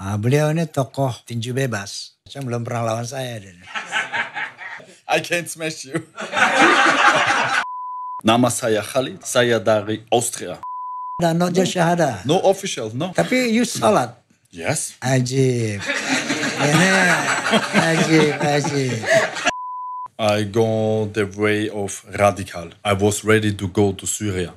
Ah, beliau ini tokoh tinju bebas. Saya belum pernah lawan saya. I can't smash you. Nama saya Khalid, saya dari Austria. Dan no syahada. No official, no. Tapi you salat. Yes. Ajib. ini ajib, ajib. I go the way of radical. I was ready to go to Syria.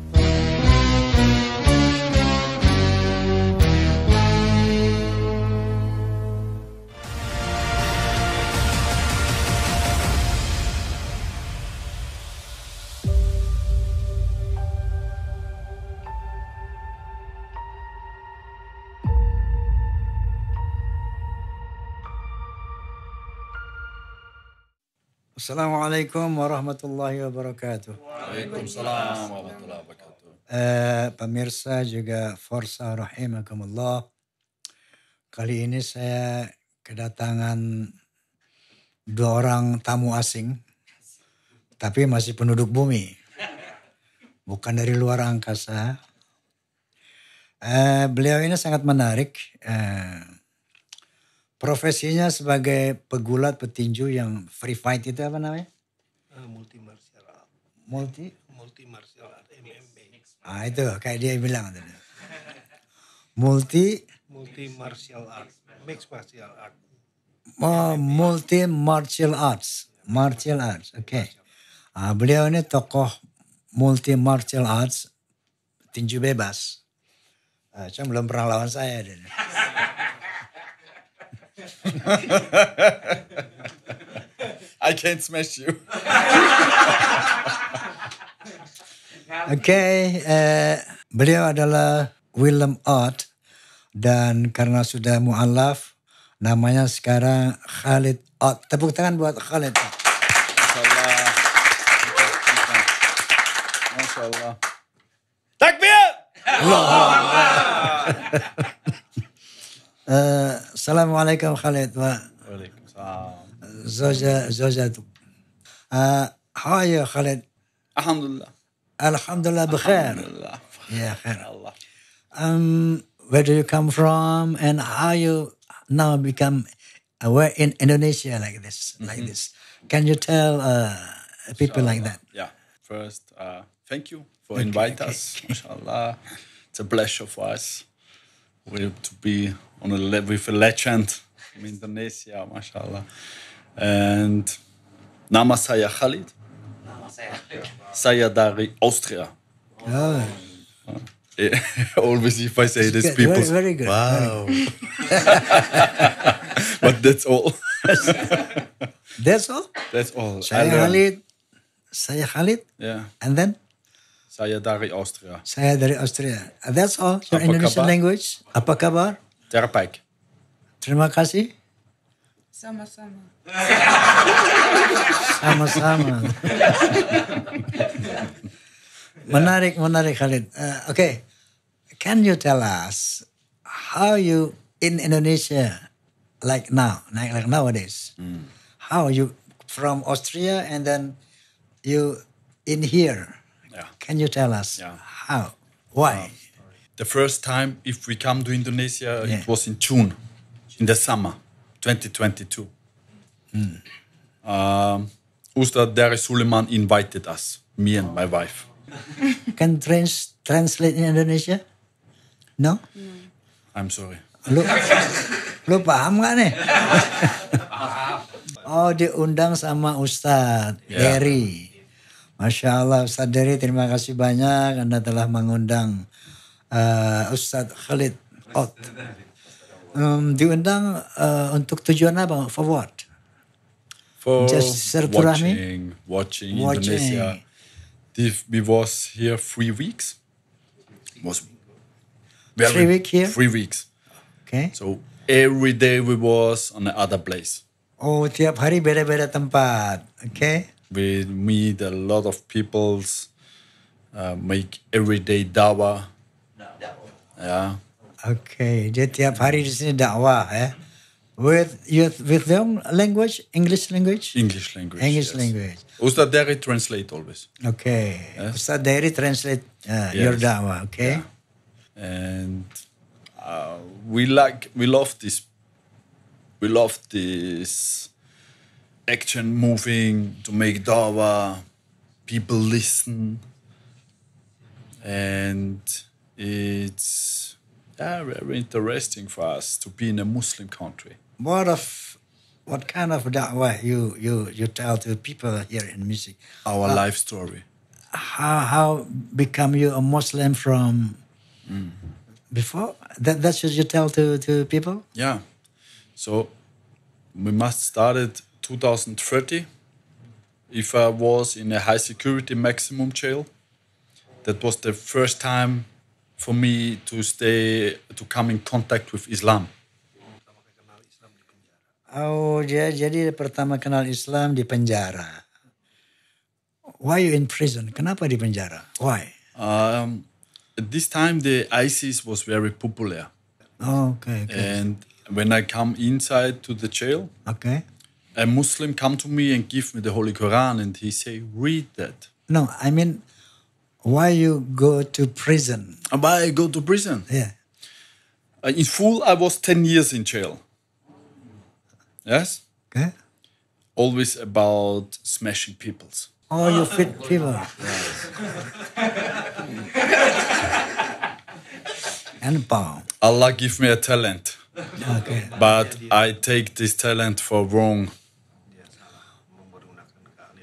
Assalamualaikum warahmatullahi wabarakatuh. Waalaikumsalam warahmatullahi wabarakatuh. Uh, pemirsa juga Forsa Rahimakumullah. Kali ini saya kedatangan dua orang tamu asing. Tapi masih penduduk bumi. Bukan dari luar angkasa. Uh, beliau ini sangat menarik. Uh, Profesinya sebagai pegulat petinju yang free fight itu apa namanya? Uh, eh, multi martial art. Multi? Multi martial art, MMA. Ah itu kayak dia bilang tadi. multi? Multi martial art, mixed martial art. Oh, multi martial arts, martial arts, oke. Okay. Ah, beliau ini tokoh multi martial arts, tinju bebas. Ah, cuma belum pernah lawan saya. Dia. I can't smash you. okay, eh, beliau adalah Willem Ott dan karena sudah mualaf namanya sekarang Khalid Ott. Tepuk tangan buat Khalid Ott. Masya Allah. Takbir! Allah. السلام عليكم خالد وعليكم السلام زوجة زوجته هاي خالد الحمد لله الحمد لله بخير الحمد لله يا خير الله um, where do you come from and how you now become aware uh, in Indonesia like this, mm -hmm. like this. Can you tell uh, people Inshallah. like that? Yeah. First, uh, thank you for okay, inviting okay, us. Okay. Inshallah, it's a pleasure for us we to be on a le- with a legend from Indonesia, mashallah. And Nama Saya Khalid. Saya dari Austria. Oh. Always, if I say this, people very, very good. Wow. but that's all. that's all. That's all. Saya um, Khalid. Saya Khalid. Yeah. And then Saya dari Austria. Saya dari Austria. That's all your Apa Indonesian kabar? language. Apa kabar? Terbaik. Terima kasih. Sama-sama. Sama-sama. menarik, menarik Khalid. Uh, okay, can you tell us how you in Indonesia like now, like, like nowadays? Mm. How you from Austria and then you in here? Yeah. Can you tell us yeah. how? Why? Um, the first time, if we come to Indonesia, yeah. it was in June, in the summer, 2022. Mm. Um, Ustad Dari Suleiman invited us, me and my wife. Can trans translate in Indonesia? No? I'm sorry. Lu, lu paham gak nih? oh diundang sama Ustad yeah. Masya Allah Ustaz Dery terima kasih banyak Anda telah mengundang uh, Ustaz Khalid Ot. Um, hmm, diundang uh, untuk tujuan apa? For what? For Just serturahmi? Watching, watching, watching Indonesia. If we was here three weeks. Was very, three week here? Three weeks. Okay. So every day we was on another place. Oh tiap hari beda-beda tempat. Okay. Okay. We meet a lot of peoples, uh, make everyday dawa. Yeah. Okay, jadi hari di sini dakwah eh? With with them language English language. English language. English yes. language. Ustad Deri translate always. Okay. Yes. Ustad Deri translate uh, yes. your dawa. Okay. Yeah. And uh, we like we love this. We love this action moving to make dawa people listen and it's yeah, very interesting for us to be in a muslim country what of what kind of Dawa you you you tell to people here in music our uh, life story how how become you a muslim from mm. before that that's what you tell to to people yeah so we must started 2030 if I was in a high security maximum jail. That was the first time for me to stay to come in contact with Islam. Oh, yeah, jadi pertama kenal Islam di penjara. Why you in prison? Kenapa di penjara? Why? Um, at this time the ISIS was very popular. Oh, okay, okay. And when I come inside to the jail, okay, a Muslim come to me and give me the Holy Quran and he say, read that. No, I mean, why you go to prison? Why I go to prison? Yeah. Uh, in full, I was 10 years in jail. Yes? Okay. Always about smashing peoples. Oh, you fit people. and bow. Allah give me a talent. Okay. But I take this talent for wrong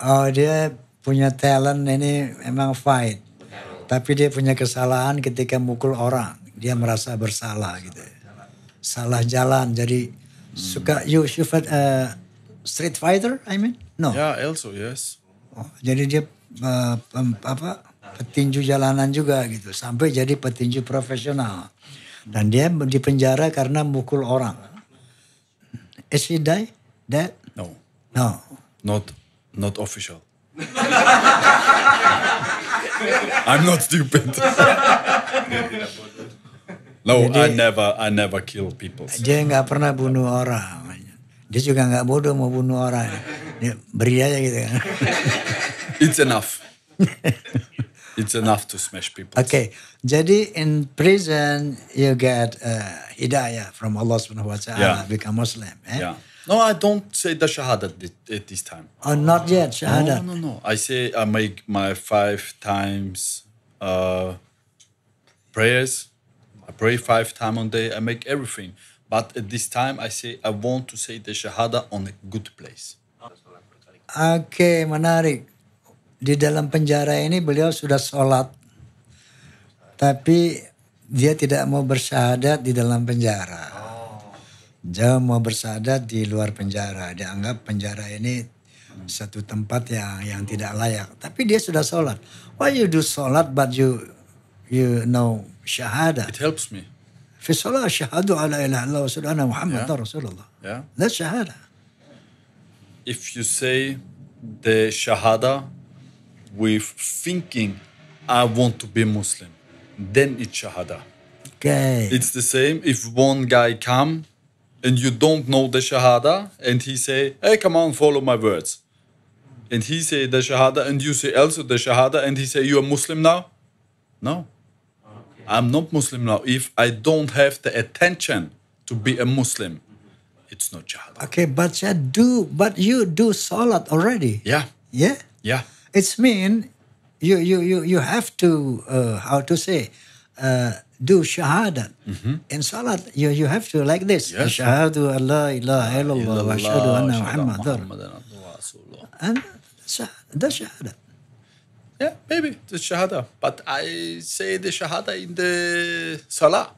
oh dia punya talent ini emang fight tapi dia punya kesalahan ketika mukul orang dia merasa bersalah gitu salah jalan jadi hmm. suka you fight, uh, street fighter I mean no ya yeah, also yes oh, jadi dia uh, apa petinju jalanan juga gitu sampai jadi petinju profesional dan dia di penjara karena mukul orang is he die dead no no not Not official. I'm not stupid. no, Jadi, I never, I never kill people. Dia nggak pernah bunuh orang. Dia juga nggak bodoh mau bunuh orang. Dia beri aja gitu kan. It's enough. It's enough to smash people. Oke, okay. jadi in prison you get uh, hidayah from Allah Subhanahu Wa Taala yeah. become Muslim. Eh? Yeah. No, I don't say the Shahada at this time. Oh, not yet, Shahada. No, no, no. I say I uh, make my five times uh, prayers. I pray five times on day. I make everything. But at this time, I say I want to say the Shahada on a good place. Oke, okay, menarik. Di dalam penjara ini beliau sudah sholat. Tapi dia tidak mau bersyahadat di dalam penjara. Dia mau di luar penjara. dianggap penjara ini satu tempat yang yang tidak layak. Tapi dia sudah sholat. Why you do sholat but you you know syahada? It helps me. Fi sholat ala ilaha wa Muhammad yeah. Yeah. That's If you say the shahada with thinking I want to be Muslim, then it's shahada. Okay. It's the same if one guy come and you don't know the Shahada, and he say, hey, come on, follow my words. And he say the Shahada, and you say also the Shahada, and he say, you are Muslim now? No. Okay. I'm not Muslim now. If I don't have the attention to be a Muslim, it's not Shahada. Okay, but you do, but you do Salat already. Yeah. Yeah? Yeah. It's mean you, you, you, you have to, uh, how to say, uh, do shahada. Mm-hmm. In salat, you, you have to like this. Yes. Shahadu Allah ilaha illallah wa ashhadu anna Muhammadan And that's shahada. Yeah, maybe the shahada. But I say the shahada in the salah.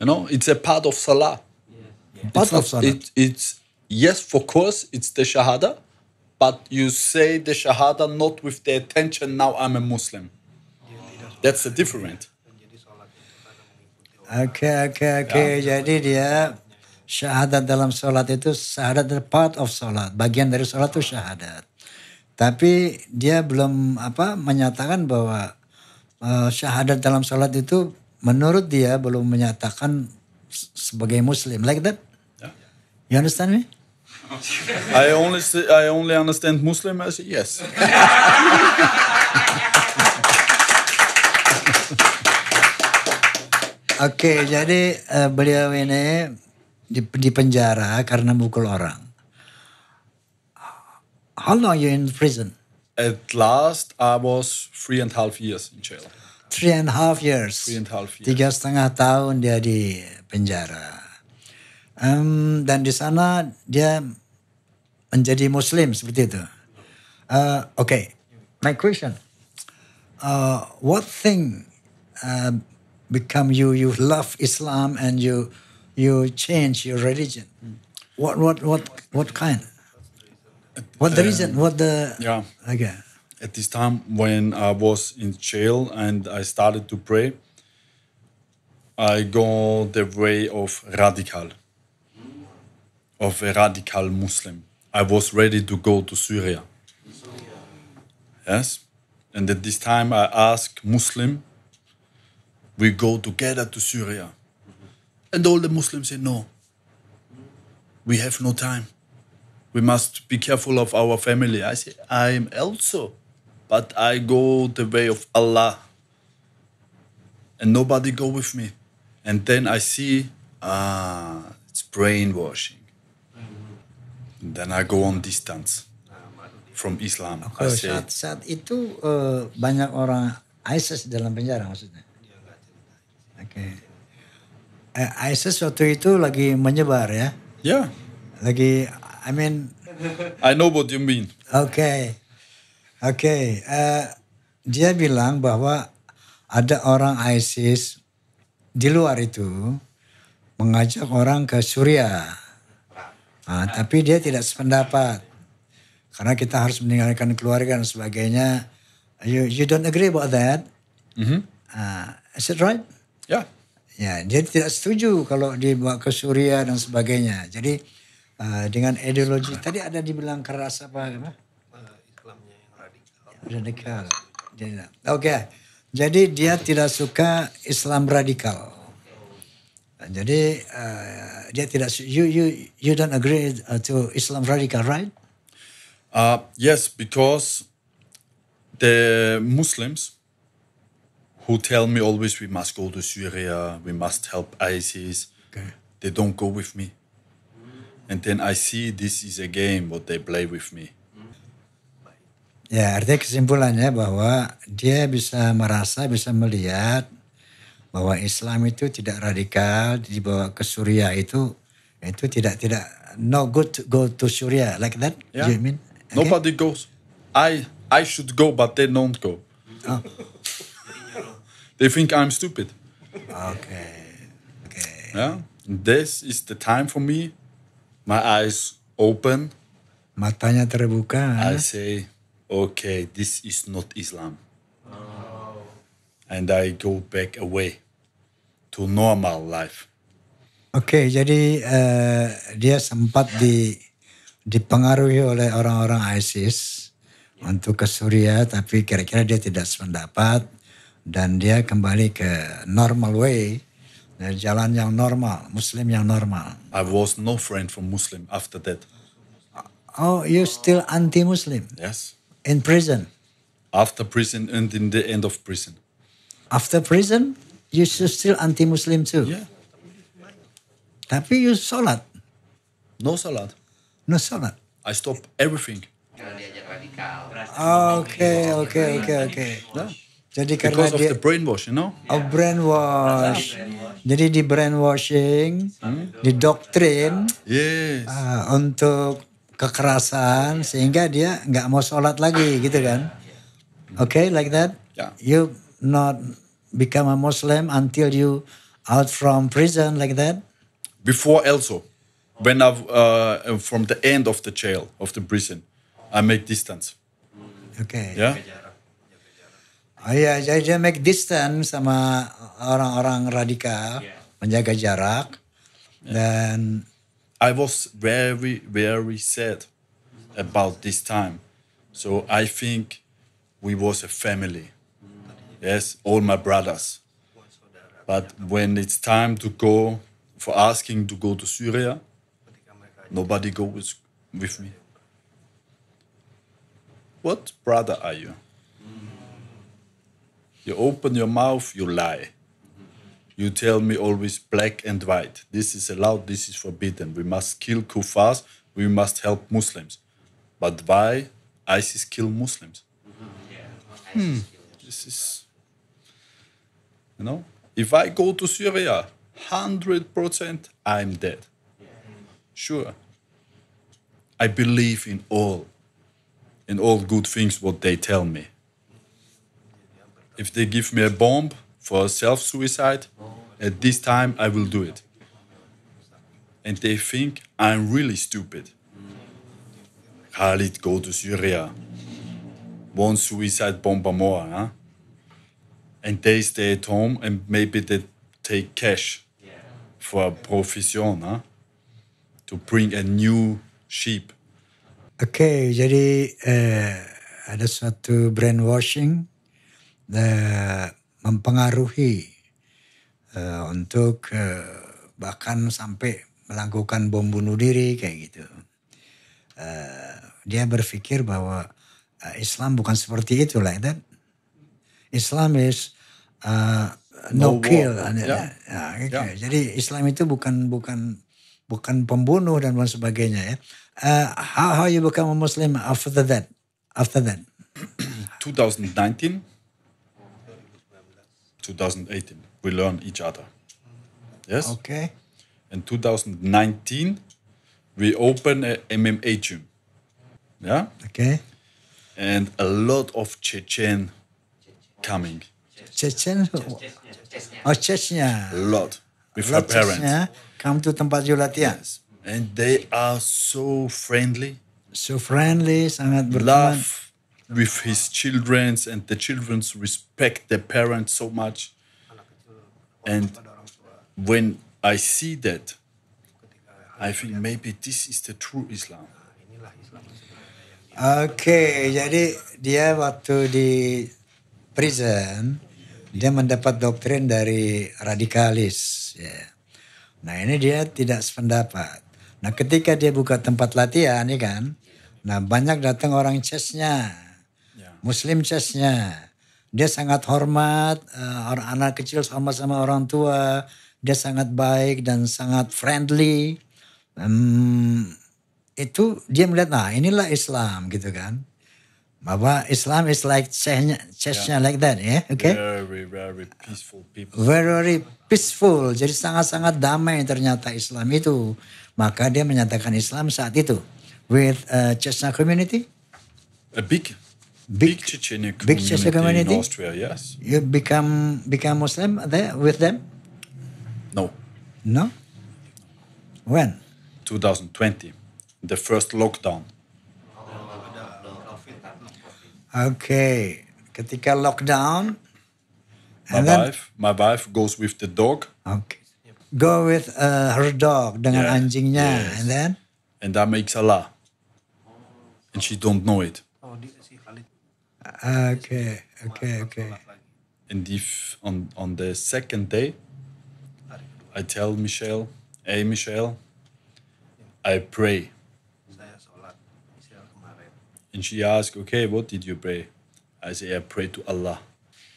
You know, it's a part of salah. Yeah. Yeah. Part of salah. It, it's, yes, for course, it's the shahada. But you say the shahada not with the attention, now I'm a Muslim. That's the different. Oke, oke, oke. Ya. Jadi dia syahadat dalam sholat itu syahadat the part of sholat. Bagian dari sholat itu syahadat. Tapi dia belum apa menyatakan bahwa uh, syahadat dalam sholat itu menurut dia belum menyatakan sebagai Muslim. Like that? Ya. You understand me? I only I only understand Muslim as yes. Oke, okay, jadi uh, beliau ini di, di penjara karena mukul orang. How long you in prison? At last, I was three and a half years in jail. Three and a half years. Three and a half years. Tiga setengah tahun dia di penjara. Um, dan di sana dia menjadi Muslim seperti itu. Uh, Oke, okay. my question. Uh, what thing uh, become you you love Islam and you you change your religion. Mm. What what what what kind? What the um, reason? What the yeah? Okay. At this time, when I was in jail and I started to pray, I go the way of radical, of a radical Muslim. I was ready to go to Syria. Yes, and at this time I asked Muslim we go together to Syria. And all the Muslims say, no, we have no time. We must be careful of our family. I say, I am also, but I go the way of Allah. And nobody go with me. And then I see, ah, it's brainwashing. And then I go on distance from Islam. Oh, I say, saat, saat itu uh, banyak orang ISIS dalam penjara maksudnya. Okay. Uh, eh, ISIS waktu itu lagi menyebar ya? Ya. Yeah. Lagi, I mean. I know what you mean. Oke, okay. oke. Okay. Uh, eh, dia bilang bahwa ada orang ISIS di luar itu mengajak orang ke Suriah. Nah, tapi dia tidak sependapat. Karena kita harus meninggalkan keluarga dan sebagainya. You, you don't agree about that? Mm -hmm. uh, is it right? Ya. Ya, dia tidak setuju kalau dibawa ke Suria dan sebagainya. Jadi uh, dengan ideologi tadi ada dibilang keras apa? apa? Islamnya yang radikal. Radikal. Oke. Okay. Jadi dia tidak suka Islam radikal. Jadi uh, dia tidak you you you don't agree eh, to Islam radical, right? Uh, yes, because the Muslims who tell me always we must go to Syria, we must help ISIS. Okay. They don't go with me. And then I see this is a game what they play with me. Ya, artinya kesimpulannya bahwa dia bisa merasa, bisa melihat bahwa Islam itu tidak radikal dibawa ke Suriah itu itu tidak tidak no good to go to Syria like that. Yeah. You mean? Okay? Nobody goes. I I should go, but they don't go. Oh. They think I'm stupid. Okay. Okay. Yeah. This is the time for me. My eyes open. Matanya terbuka. I say, okay, this is not Islam. Oh. And I go back away to normal life. Oke, okay, jadi uh, dia sempat di dipengaruhi oleh orang-orang ISIS untuk ke Suriah, tapi kira-kira dia tidak sependapat dan dia kembali ke normal way dari jalan yang normal, Muslim yang normal. I was no friend from Muslim after that. Oh, you still anti-Muslim? Yes. In prison? After prison and in the end of prison. After prison, you still anti-Muslim too? Yeah. Tapi you salat? No salat. No salat. I stop everything. Oke, oke, oke, oke. Jadi karena Because of dia, the brainwash, you know? yeah. brainwash. brainwash. Jadi di brainwashing, hmm? di doktrin yes. uh, untuk kekerasan sehingga dia nggak mau sholat lagi gitu kan? Oke, okay, like that. Yeah. You not become a Muslim until you out from prison like that. Before also, when I uh, from the end of the jail of the prison, I make distance. Okay. Yeah. Ah, ya saya make distance sama orang-orang radikal, yeah. menjaga jarak yeah. dan I was very very sad about this time. So I think we was a family. Yes, all my brothers. But when it's time to go for asking to go to Syria, nobody goes with me. What brother are you? You open your mouth, you lie. You tell me always black and white. This is allowed, this is forbidden. We must kill kuffars, we must help Muslims. But why ISIS kill Muslims? hmm. hmm. This is, you know, if I go to Syria, 100% I'm dead. Sure. I believe in all, in all good things what they tell me. If they give me a bomb for self suicide, at this time I will do it. And they think I'm really stupid. Khalid, go to Syria. One suicide bomber more, huh? And they stay at home and maybe they take cash for a profession, huh? To bring a new sheep. Okay, jadi uh, ada suatu brainwashing uh, mempengaruhi uh, untuk uh, bahkan sampai melakukan bom bunuh diri kayak gitu. Uh, dia berpikir bahwa uh, Islam bukan seperti itu like Islam is uh, no, no kill. yeah. Yeah. Yeah. yeah. Jadi Islam itu bukan bukan bukan pembunuh dan lain sebagainya ya. Uh, how how you become a Muslim after that? After that? 2019 2018. We learn each other. Yes? Okay. In 2019, we open a MMA gym. Yeah? Okay. And a lot of Chechen coming. Chechen? Oh, Chechnya. A lot. With a her parents. Chechnya come to Tempat Yulatian. And they are so friendly. So friendly, sangat berteman. Love with his childrens and the childrens respect their parents so much and when i see that i think maybe this is the true islam oke okay, jadi dia waktu di prison dia mendapat doktrin dari radikalis ya nah ini dia tidak sependapat nah ketika dia buka tempat latihan ya kan nah banyak datang orang Cessnya Muslim chestnya. Dia sangat hormat, uh, eh, orang anak kecil sama sama orang tua. Dia sangat baik dan sangat friendly. Um, itu dia melihat, nah inilah Islam gitu kan. Bahwa Islam is like chestnya, chestnya yeah. like that ya, yeah? oke? Okay? Very, very peaceful people. Very, very peaceful. Jadi sangat-sangat damai ternyata Islam itu. Maka dia menyatakan Islam saat itu. With uh, eh, chestnya community? A big big, big big community, community in Austria. Yes, you become become Muslim there with them. No. No. When? 2020, the first lockdown. Okay, ketika lockdown. My wife, my wife goes with the dog. Okay. Go with uh, her dog dengan yeah. anjingnya, yes. and then. And that makes Allah, and she don't know it. Ah, okay, okay, okay. And if on, on the second day, I tell Michelle, hey, Michelle, I pray. And she asked, okay, what did you pray? I say, I pray to Allah.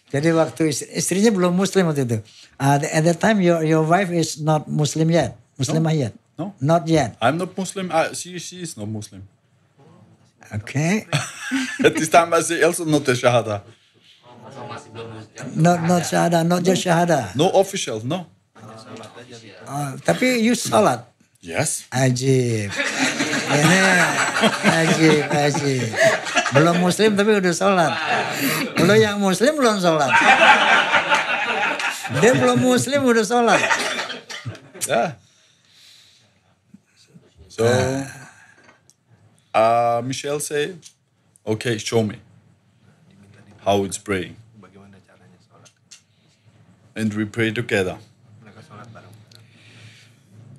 Jadi waktu istri, istrinya belum Muslim waktu itu. Uh, at that time, your your wife is not Muslim yet, Muslimah no, yet. No, not yet. I'm not Muslim. Ah, she she is not Muslim. Okay. Ditambah si also not the shahada. Not not shahada, not just shahada. No official, no. Oh, tapi you salat. Yes. Ajib. Ini ajib, ajib. Belum muslim tapi udah sholat. Lo yang muslim belum sholat. Dia belum muslim udah sholat. Ya. Yeah. So, uh, uh, Michelle say, okay, show me how it's praying. And we pray together.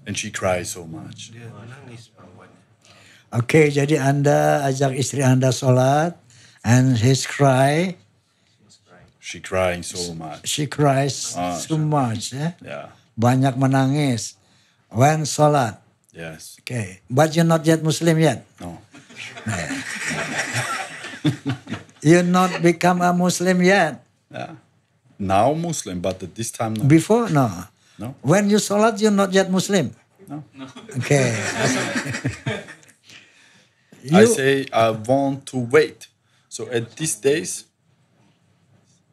And she cries so much. okay, jadi Anda ajak istri Anda sholat, and he's cry. She crying so much. She cries ah, so much, ya. Yeah. Banyak menangis. When sholat. Yes. Okay. But you're not yet Muslim yet? No. you're not become a Muslim yet? Yeah. Now Muslim, but at this time no. Before? No. No. When you salat, you're not yet Muslim? No. no. Okay. you, I say I want to wait. So at these days,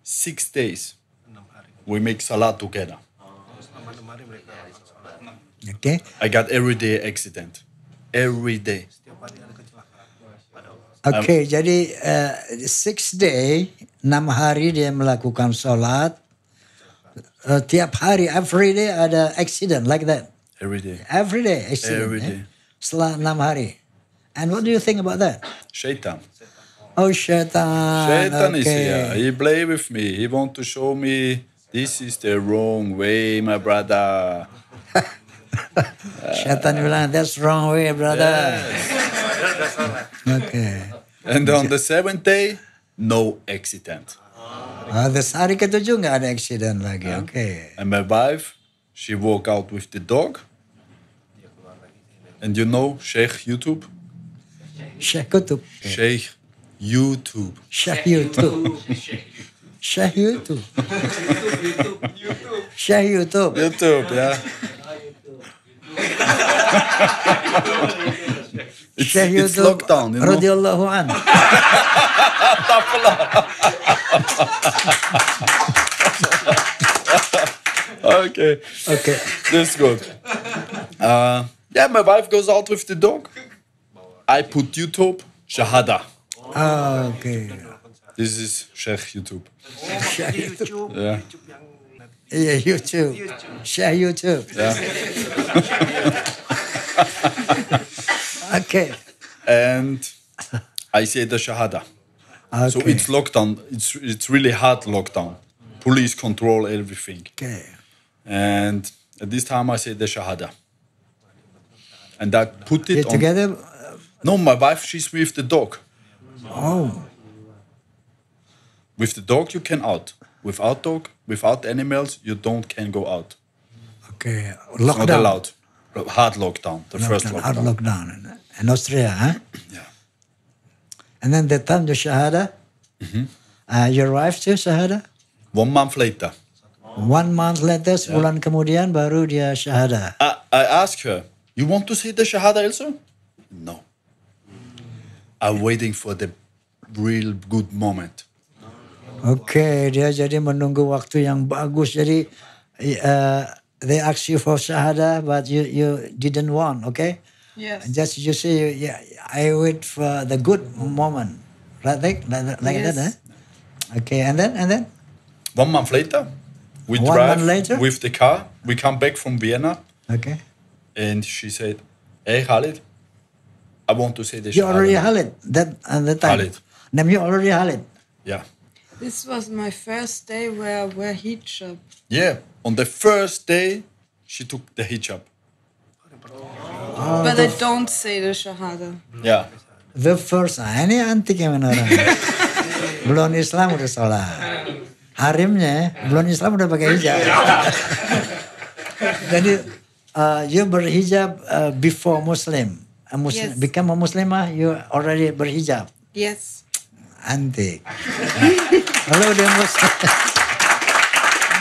six days, we make salat together. Oh, Okay. I got everyday accident. Every day. Okay, um, jadi uh, six day, enam hari dia melakukan sholat. Uh, eh, tiap hari, every day ada accident like that. Every day. Every day accident. Every eh? day. Eh? Setelah enam hari. And what do you think about that? Shaitan. Oh, Shaitan. Shaitan okay. is here. He play with me. He want to show me this is the wrong way, my brother. Shatan Milan, that's wrong way, brother. Yes. okay. And on the seventh day, no accident. Ah, the hari ketujuh nggak ada accident lagi. Oke. Okay. And my wife, she walk out with the dog. And you know Sheikh YouTube? Sheikh YouTube. Sheikh YouTube. Sheikh YouTube. Sheikh YouTube. Sheikh YouTube. Sheikh YouTube. YouTube, yeah it's, it's lockdown. You know? Radiallahu an. okay. Okay. is good. Uh, yeah, my wife goes out with the dog. I put YouTube, Shahada. Ah, okay. This is Sheikh YouTube. Sheikh YouTube. Yeah. Yeah, you too. You too. Share you too. Yeah. okay. And I say the Shahada. Okay. So it's lockdown. It's it's really hard lockdown. Police control everything. Okay. And at this time I say the Shahada. And I put it on, together. No, my wife she's with the dog. Oh. With the dog you can out. Without dog, without animals, you don't can go out. Okay, lockdown. not allowed. Hard lockdown, the lockdown, first lockdown. Hard lockdown in, in Austria, huh? Yeah. And then the time the Shahada. Mm -hmm. uh, you arrived to Shahada? One month later. One month later, sebulan kemudian baru dia Shahada. I, ask her, you want to see the Shahada also? No. I'm waiting for the real good moment. Okay, dia jadi menunggu waktu yang bagus. Jadi uh, they asked you for shahada, but you you didn't want. Okay. Yes. Just you say, yeah, I wait for the good moment, right? Like, like yes. that. Eh? Okay, and then and then. One month later, we One drive later? with the car. We come back from Vienna. Okay. And she said, "Hey Khalid, I want to say this." You already Khalid that at the time. Khalid. Then you already Khalid. Yeah. This was my first day where I wear hijab. Yeah, on the first day, she took the hijab. Oh. But I don't say the shahada. Yeah. The first, nah ini anti gimana belum Islam udah sholat. Harimnya, belum Islam udah pakai hijab. Jadi, uh, you berhijab uh, before Muslim. A uh, Muslim yes. Become a Muslimah, you already berhijab. Yes. antik. Kalau dia muslim.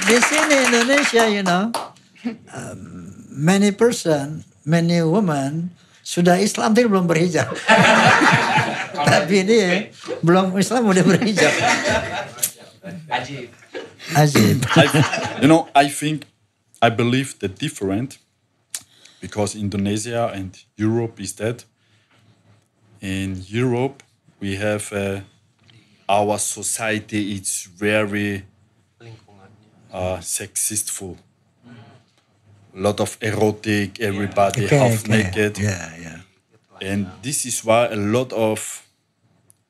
Di sini Indonesia, you know, um, many person, many woman sudah Islam tapi belum berhijab. tapi dia belum Islam udah berhijab. Ajib. Ajib. you know, I think, I believe the different because Indonesia and Europe is that. In Europe, we have a our society is very uh, sexistful. A lot of erotic, everybody okay, half okay. naked. Yeah, yeah. And this is why a lot of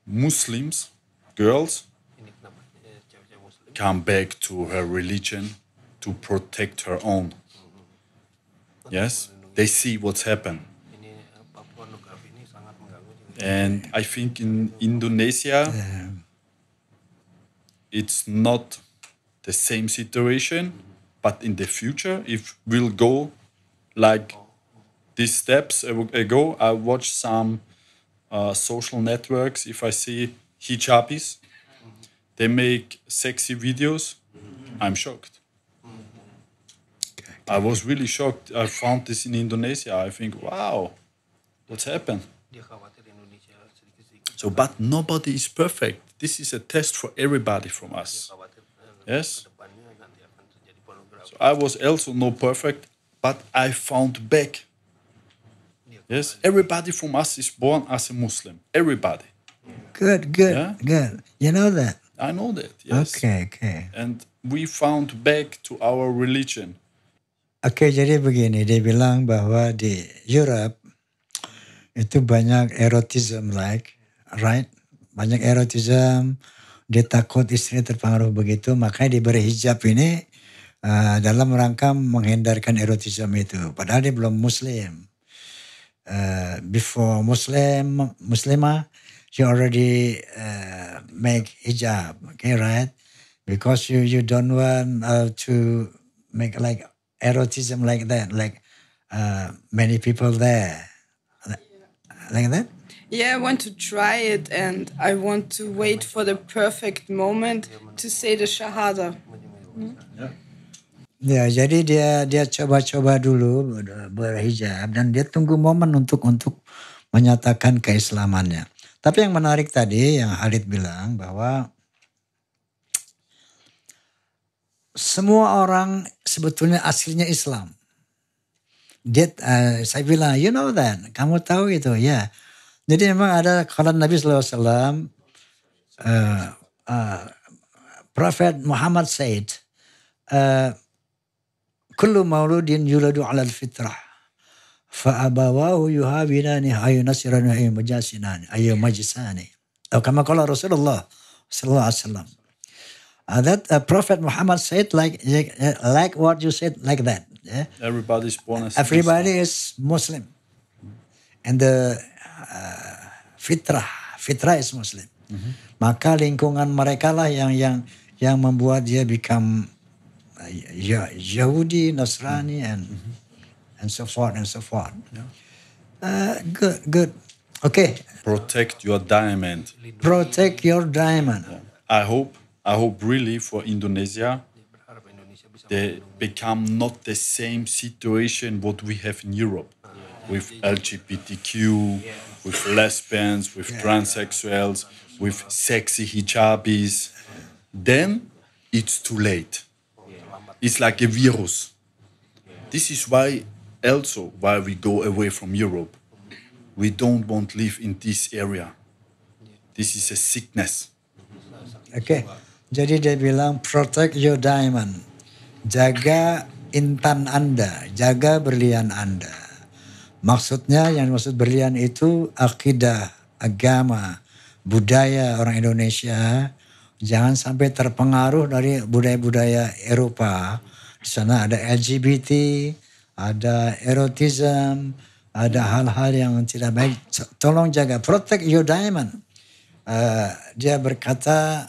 Muslims, girls, come back to her religion to protect her own. Yes, they see what's happened. And I think in Indonesia, yeah it's not the same situation, but in the future, if we'll go like these steps ago, I watch some uh, social networks. If I see hijabis, they make sexy videos, I'm shocked. I was really shocked. I found this in Indonesia. I think, wow, what's happened? So, but nobody is perfect this is a test for everybody from us. Yes? So I was also not perfect, but I found back. Yes? Everybody from us is born as a Muslim. Everybody. Good, good, yeah? good. You know that. I know that, yes. Okay, okay. And we found back to our religion. okay, jadi begini, dia bilang bahwa di Europe itu banyak erotism like, right? banyak erotisme, dia takut istrinya terpengaruh begitu, makanya diberi hijab ini uh, dalam rangka menghindarkan erotisme itu. Padahal dia belum muslim. Uh, before Muslim, Muslimah, she already uh, make hijab, okay, right? Because you you don't want uh, to make like erotism like that, like uh, many people there, like that. Yeah, I want to try it and I want to wait for the perfect moment to say the Shahada. Hmm? Yeah. Ya, jadi dia dia coba-coba dulu berhijab dan dia tunggu momen untuk untuk menyatakan keislamannya. Tapi yang menarik tadi yang Halid bilang bahwa semua orang sebetulnya aslinya Islam. Dia, uh, saya bilang, you know that, kamu tahu itu, ya. Yeah jadi memang ada kalau Nabi SAW, uh, uh, Prophet Muhammad said, uh, Kullu mauludin yuladu ala fitrah. Fa'abawahu yuhawinani ayu nasirani ayu majasinani ayu majisani. Oh, kama kala Rasulullah SAW. Uh, ah, that uh, Prophet Muhammad said like like what you said like that. Yeah? Everybody's born as Everybody Muslim. is Muslim. And the fitrah, fitrah is Muslim. Mm -hmm. Maka lingkungan mereka lah yang yang yang membuat dia become uh, ya-, Yahudi, Nasrani, and mm -hmm. and so forth and so forth. Yeah. Uh, good, good. Okay. Protect your diamond. Protect your diamond. Yeah. I hope, I hope really for Indonesia, they become not the same situation what we have in Europe with LGBTQ. with lesbians, with yeah. transsexuals, with sexy hijabis, then it's too late. It's like a virus. This is why also why we go away from Europe. We don't want to live in this area. This is a sickness. Okay. Jadi dia bilang protect your diamond. Jaga intan Anda, jaga berlian Anda. Maksudnya yang maksud berlian itu akidah, agama, budaya orang Indonesia. Jangan sampai terpengaruh dari budaya-budaya Eropa. Di sana ada LGBT, ada erotisme ada hal-hal yang tidak baik. Tolong jaga, protect your diamond. Uh, dia berkata,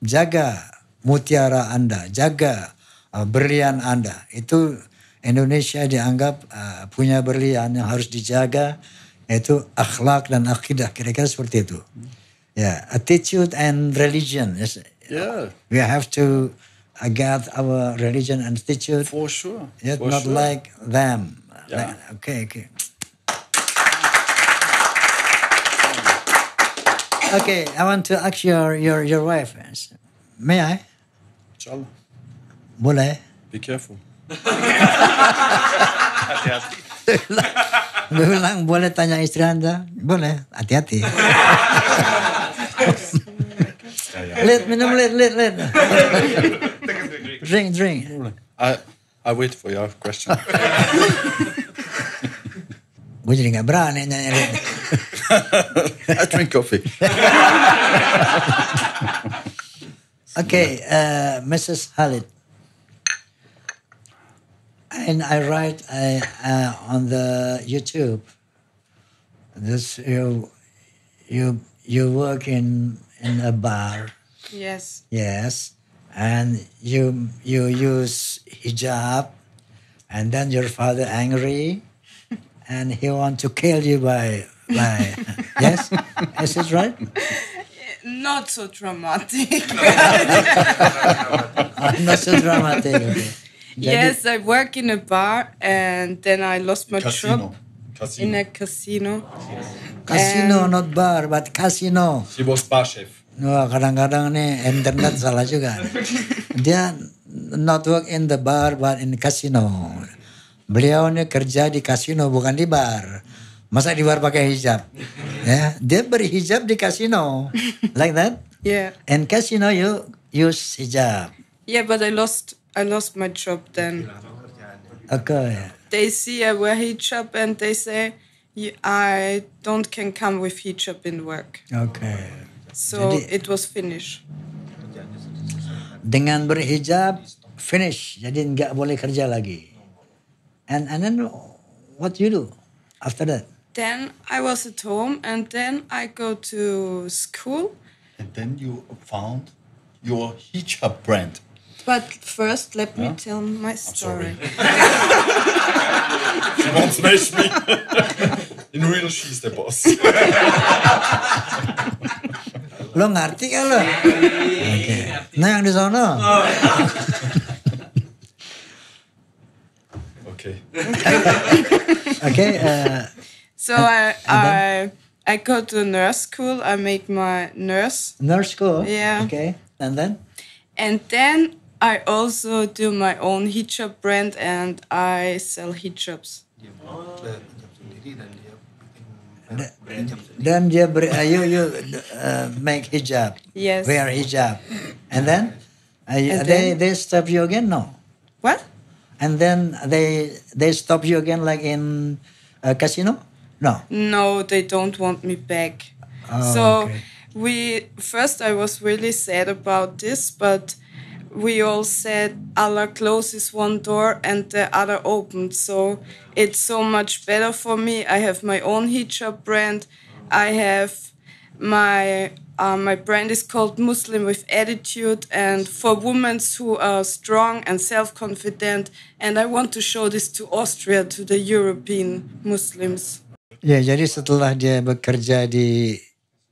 jaga mutiara Anda, jaga uh, berlian Anda. Itu Indonesia dianggap uh, punya berlian yang harus dijaga yaitu akhlak dan akidah kira-kira seperti itu. Ya, yeah. attitude and religion. Yes. Yeah. We have to uh, get our religion and attitude. For sure. Yet For not sure. like them. Yeah. Like, okay, okay. Okay, I want to ask your your your wife. May I? Inshallah. Boleh. Be careful. Hati-hati. Gue bilang boleh tanya istri anda? Boleh, hati-hati. minum drink drink. I I wait for your question. Gue jadi nggak berani nyanyi. I drink coffee. okay, uh, Mrs. Halit and I write uh, uh, on the YouTube. This you you you work in in a bar. Yes. Yes, and you you use hijab, and then your father angry, and he want to kill you by by. yes, is it right? Not so dramatic. not so dramatic. Yes, I work in a bar and then I lost my Casino. job. Casino. In a casino. Casino, and not bar, but casino. She was bar chef. Wah, kadang-kadang nih internet salah juga. Dia not work in the bar, but in the casino. Beliau ini kerja di kasino, bukan di bar. Masa di bar pakai hijab? ya, yeah. dia berhijab di kasino. Like that? Yeah. And casino you use hijab. Yeah, but I lost I lost my job then. Okay. Oh, they see I wear hijab and they say I don't can come with hijab in work. Okay. So Jadi, it was finish. Dengan berhijab finish. Jadi nggak boleh kerja lagi. And and then what you do after that? Then I was at home and then I go to school. And then you found your hijab brand. But first, let yeah? me tell my story. she won't smash me. In real, she's the boss. lo ngerti ya lo? Oke. Nah yang di sana. Oke. Oke. So I I I go to nurse school. I make my nurse. Nurse school. Yeah. Okay. And then? And then I also do my own hijab brand and I sell hijabs. Then uh, you, you, you uh, make hijab. Yes. Wear hijab. And then, uh, and then they, they stop you again? No. What? And then they they stop you again like in a uh, casino? No. No, they don't want me back. Oh, so okay. we first I was really sad about this, but we all said Allah closes one door and the other opened. So it's so much better for me. I have my own hijab brand. I have my uh, my brand is called Muslim with Attitude, and for women who are strong and self-confident. And I want to show this to Austria, to the European Muslims. Yeah, jadi setelah dia bekerja di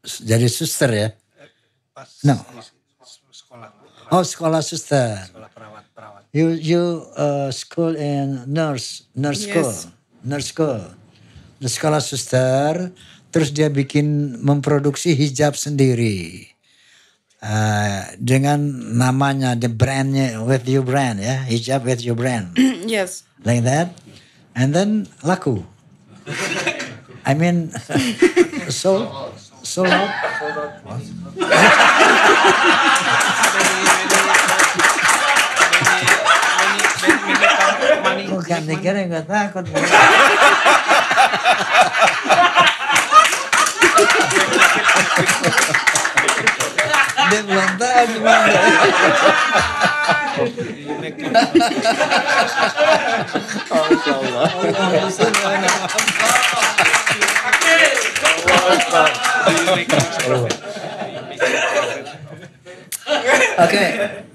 jadi suster ya. No. Oh sekolah suster. Sekolah perawat perawat. You you uh, school in nurse nurse yes. school nurse school. Sekolah suster. Terus dia bikin memproduksi hijab sendiri. Uh, dengan namanya the brandnya with your brand ya hijab with your brand yes like that and then laku I mean so so, so, so, so with that good okay.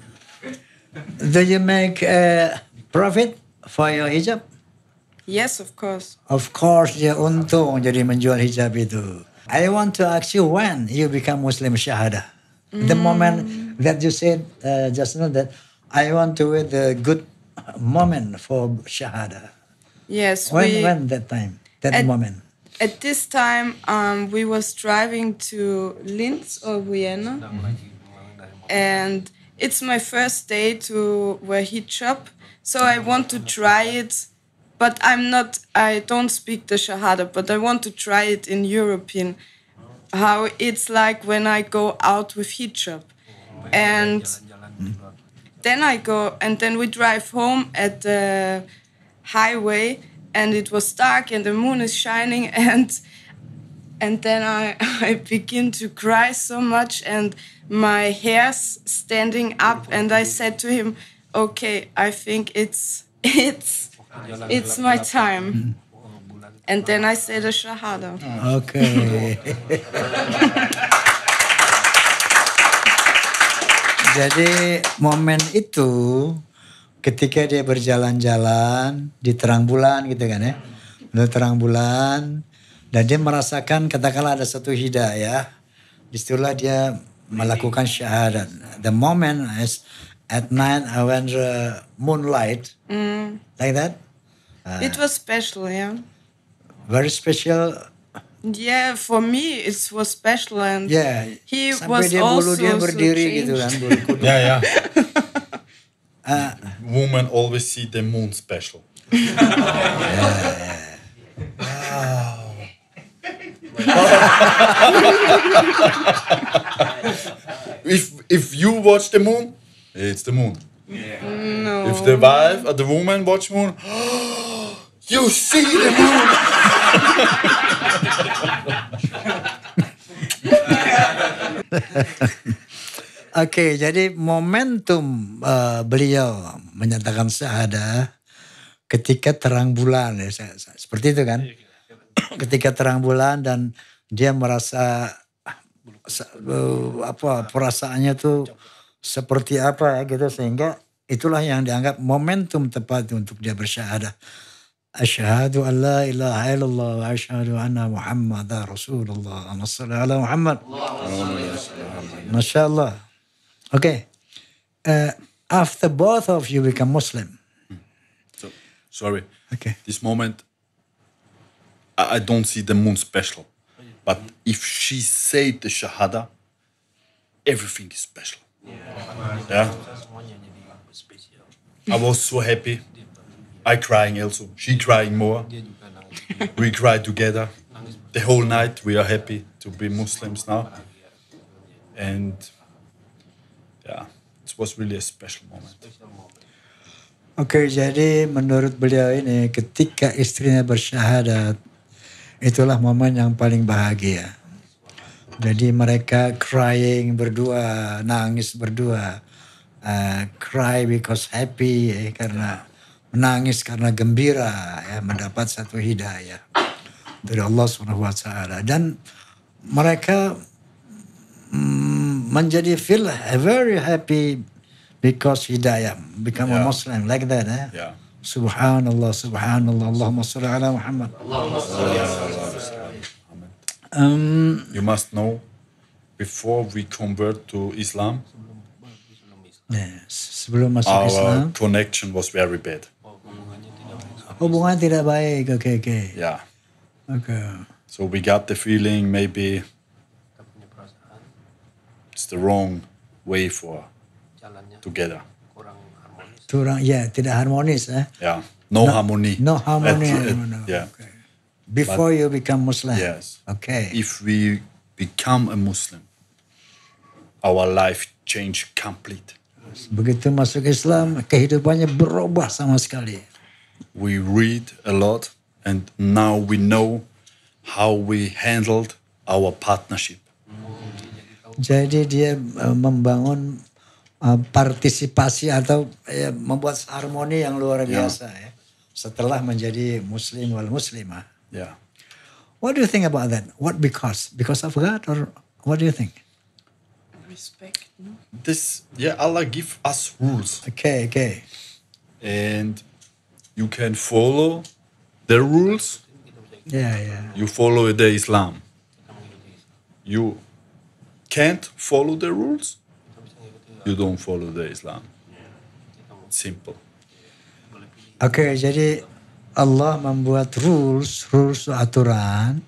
Do you make uh, profit? for your hijab? Yes, of course. Of course, dia untung jadi menjual hijab itu. I want to ask you when you become Muslim Shahada. Mm. The hmm. moment that you said uh, just now that I want to wait the good moment for Shahada. Yes. When, we, when that time, that at, moment? At this time, um, we was driving to Linz or Vienna. And it's my first day to wear hijab so I want to try it, but I'm not. I don't speak the Shahada, but I want to try it in European. How it's like when I go out with hijab, and then I go and then we drive home at the highway, and it was dark and the moon is shining and and then I, I begin to cry so much and my hair's standing up and i said to him okay, I think it's it's it's my time. And then I say the Shahada. Okay. Jadi momen itu ketika dia berjalan-jalan di terang bulan gitu kan ya. Di terang bulan dan dia merasakan katakanlah ada satu hidayah. Disitulah dia melakukan syahadat. The moment is At night, I went to moonlight mm. like that. Uh, it was special, yeah. Very special. Yeah, for me it was special and yeah, he was also dia berdiri gitu kan, yeah, yeah. uh, always see the moon special. yeah, wow. if if you watch the moon, it's the moon. Yeah. No. If the wife or the woman watch moon, you see the moon. Oke, okay, jadi momentum uh, beliau menyatakan seada ketika terang bulan ya, seperti itu kan? ketika terang bulan dan dia merasa eh, apa perasaannya tuh seperti apa gitu sehingga itulah yang dianggap momentum tepat untuk dia bersyahadah. Asyhadu an la ilaha illallah wa asyhadu anna Muhammadar Rasulullah. Allahumma ala Muhammad. Masya Oke. Okay. Uh, eh, after both of you become Muslim. So, sorry. Okay. This moment, I, I don't see the moon special. But if she said the Shahada, everything is special. Yeah. I was so happy. I crying also. She crying more. we cry together. The whole night we are happy to be Muslims now. And yeah, it was really a special moment. Oke, okay, jadi menurut beliau ini ketika istrinya bersyahadat, itulah momen yang paling bahagia. Jadi mereka crying berdua, nangis berdua. Uh, cry because happy eh, karena menangis karena gembira ya mendapat satu hidayah dari Allah Subhanahu wa taala dan mereka mm, menjadi feel very happy because hidayah become yeah. a ya. Muslim like that eh? yeah. Subhanallah, subhanallah, Allahumma shalli ala Muhammad. Allahumma shalli ala Muhammad. Um, you must know before we convert to Islam, yes, sebelum masuk our Islam, connection was very bad. Hubungan tidak baik, okay, okay. Yeah. Okay. So we got the feeling maybe it's the wrong way for together. Kurang, yeah, tidak harmonis, eh? Yeah, no, no harmony. No harmony. At, at, yeah. Okay. Before but, you become Muslim? Yes. Okay. If we become a Muslim, our life change complete. Begitu masuk Islam, kehidupannya berubah sama sekali. We read a lot and now we know how we handled our partnership. Jadi dia eh, membangun eh, partisipasi atau eh, membuat harmoni yang luar ya. biasa yeah. ya. Setelah menjadi muslim wal muslimah. Yeah. What do you think about that? What because? Because of God or what do you think? Respect. This yeah, Allah give us rules. Okay, okay. And you can follow the rules. Yeah, yeah. You follow the Islam. You can't follow the rules. You don't follow the Islam. Simple. okay, jadi Allah membuat rules, rules aturan.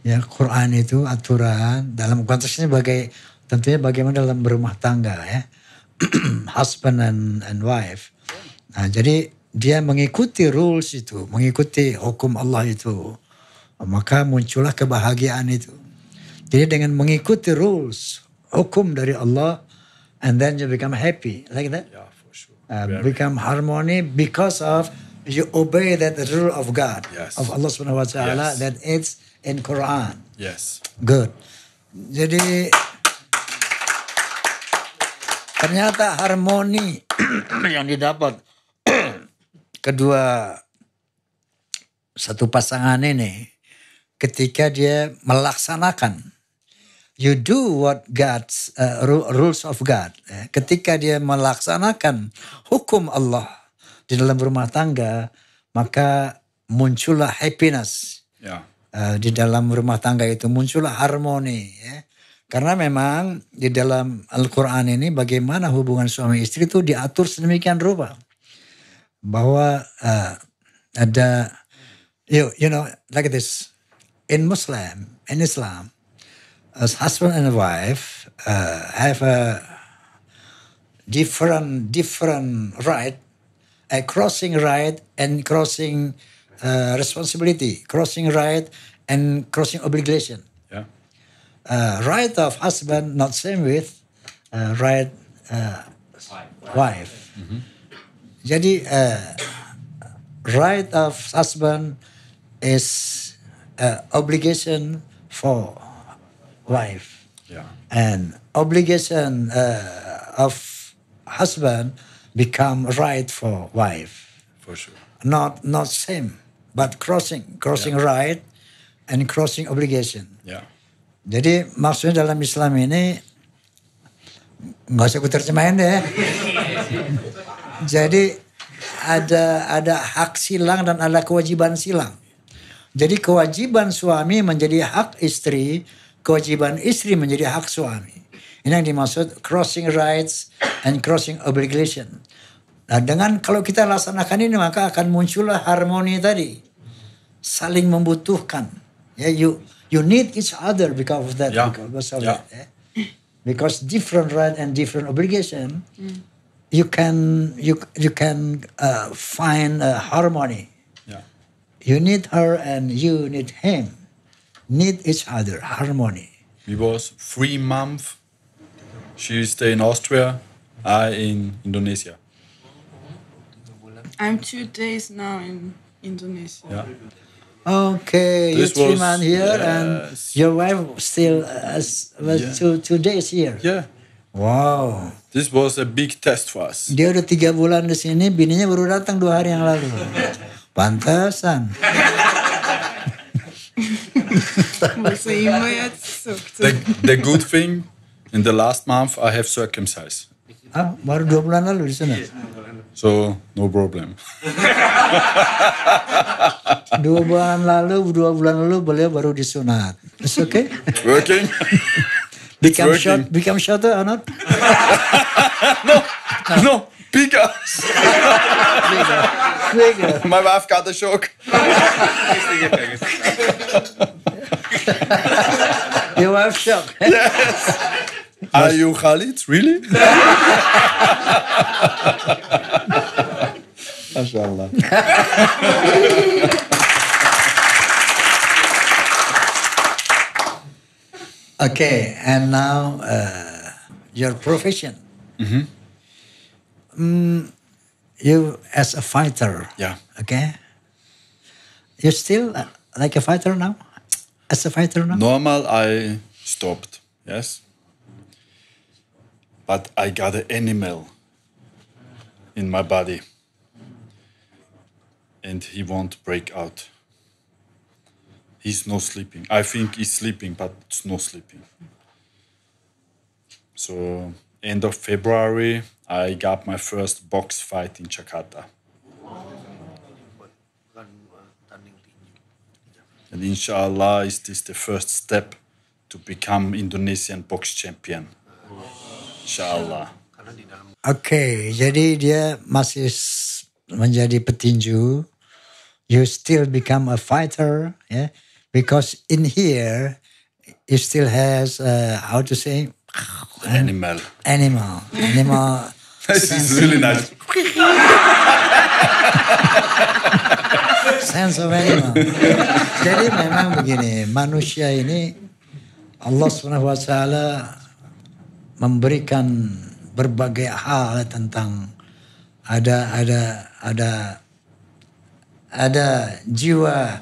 Ya, Quran itu aturan dalam konteks ini bagai tentunya bagaimana dalam berumah tangga ya. husband and, and wife. Nah, jadi dia mengikuti rules itu, mengikuti hukum Allah itu, maka muncullah kebahagiaan itu. Jadi dengan mengikuti rules, hukum dari Allah, and then you become happy, like that. Yeah, for sure. Uh, become harmony because of you obey that rule of God, yes. of Allah Subhanahu Wa Taala, yes. that it's in Quran. Yes. Good. Jadi ternyata harmoni yang didapat kedua satu pasangan ini ketika dia melaksanakan you do what God's uh, rules of God eh, ketika dia melaksanakan hukum Allah di dalam rumah tangga, maka muncullah happiness. Ya. Uh, di dalam rumah tangga itu muncullah harmoni. Ya. Karena memang di dalam Al-Quran ini bagaimana hubungan suami istri itu diatur sedemikian rupa. Bahwa uh, ada, you, you know, like this. In Muslim, in Islam, as husband and wife uh, have a different different right a crossing right and crossing uh, responsibility, crossing right and crossing obligation. Yeah. Uh, right of husband, not same with uh, right uh, wife. wife. Mm -hmm. Jadi uh, right of husband is uh, obligation for wife. Yeah. And obligation of husband become for wife. For sure. Not not same, but crossing crossing yeah. right and crossing obligation. Yeah. Jadi maksudnya dalam Islam ini nggak usah terjemahin deh. Jadi ada ada hak silang dan ada kewajiban silang. Jadi kewajiban suami menjadi hak istri, kewajiban istri menjadi hak suami. Ini yang dimaksud crossing rights and crossing obligation. Nah dengan kalau kita laksanakan ini maka akan muncullah harmoni tadi. Saling membutuhkan. yeah, you you need each other because of that. Yeah. Because of yeah. that. Yeah. Because different right and different obligation, mm. you can you you can uh, find a harmony. Yeah. You need her and you need him. Need each other harmony. We was three months. She stay in Austria. I in Indonesia. I'm two days now in Indonesia. Yeah. Okay, you this three was, months here, uh, and your wife still uh, was yeah. two, two days here. Yeah. Wow. This was a big test for us. Dia udah tiga bulan di sini, bininya baru datang dua hari yang lalu. Pantasan. the, the good thing, in the last month I have circumcised. Ah, baru dua bulan lalu di sana. So no problem. dua bulan lalu, dua bulan lalu beliau baru disunat. It's okay. Working. become working. short, become shorter or not? no, no, no, bigger. bigger, bigger. My wife got the shock. Your wife shock. Yes. Are you Khalid? Really? Maşallah. okay, and now uh, your profession. Mm-hmm. Mm, you as a fighter. Yeah. Okay. You still uh, like a fighter now? As a fighter now? Normal, I stopped. Yes. But I got an animal in my body and he won't break out. He's not sleeping. I think he's sleeping, but it's not sleeping. So end of February, I got my first box fight in Jakarta. And inshallah, is this the first step to become Indonesian box champion? Inshallah. okay, jadi dia masih menjadi petinju you still become a fighter, yeah, because in here you still has uh, how to say animal, animal, animal. this is really nice. sense of animal. Jadi memang begini, manusia ini Allah Subhanahu wa taala memberikan berbagai hal tentang ada ada ada ada jiwa